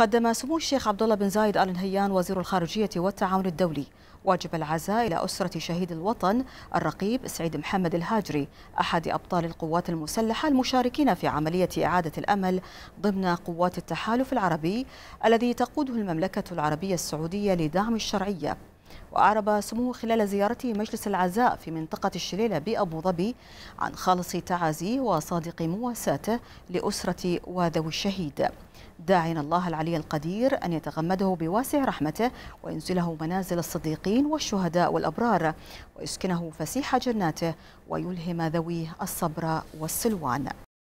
قدم سمو الشيخ عبد الله بن زايد ال نهيان وزير الخارجيه والتعاون الدولي واجب العزاء الى اسره شهيد الوطن الرقيب سعيد محمد الهاجري احد ابطال القوات المسلحه المشاركين في عمليه اعاده الامل ضمن قوات التحالف العربي الذي تقوده المملكه العربيه السعوديه لدعم الشرعيه وأعرب سموه خلال زيارته مجلس العزاء في منطقة الشليلة بأبو ظبي عن خالص تعازيه وصادق مواساته لأسرة وذوي الشهيد داعين الله العلي القدير أن يتغمده بواسع رحمته وينزله منازل الصديقين والشهداء والأبرار ويسكنه فسيح جناته ويلهم ذويه الصبر والسلوان